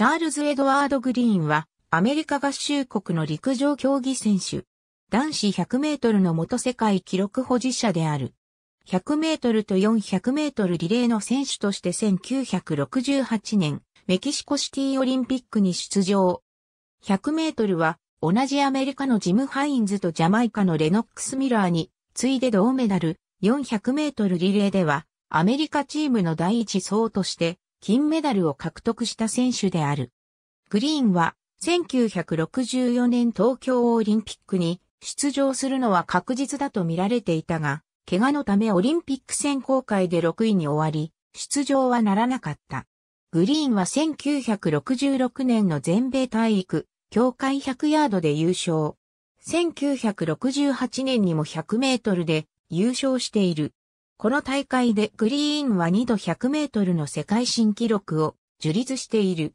チャールズ・エドワード・グリーンは、アメリカ合衆国の陸上競技選手。男子100メートルの元世界記録保持者である。100メートルと400メートルリレーの選手として1968年、メキシコシティオリンピックに出場。100メートルは、同じアメリカのジム・ハインズとジャマイカのレノックス・ミラーに、次いで銅メダル、400メートルリレーでは、アメリカチームの第一走として、金メダルを獲得した選手である。グリーンは1964年東京オリンピックに出場するのは確実だと見られていたが、怪我のためオリンピック選考会で6位に終わり、出場はならなかった。グリーンは1966年の全米体育、協会100ヤードで優勝。1968年にも100メートルで優勝している。この大会でグリーンは2度100メートルの世界新記録を樹立している。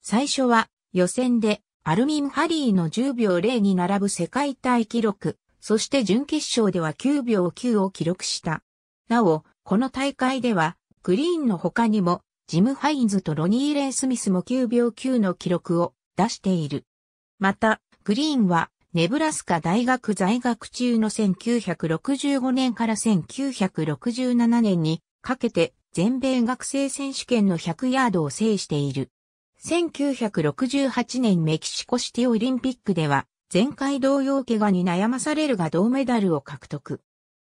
最初は予選でアルミン・ハリーの10秒0に並ぶ世界大記録、そして準決勝では9秒9を記録した。なお、この大会ではグリーンの他にもジム・ハインズとロニー・レイ・スミスも9秒9の記録を出している。また、グリーンはネブラスカ大学在学中の1965年から1967年にかけて全米学生選手権の100ヤードを制している。1968年メキシコシティオリンピックでは前回同様怪我に悩まされるが銅メダルを獲得。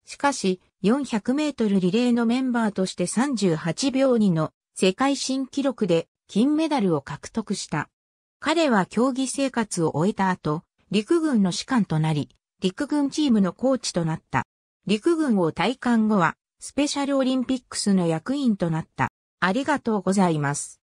しかし400メートルリレーのメンバーとして38秒2の世界新記録で金メダルを獲得した。彼は競技生活を終えた後、陸軍の士官となり、陸軍チームのコーチとなった。陸軍を退官後は、スペシャルオリンピックスの役員となった。ありがとうございます。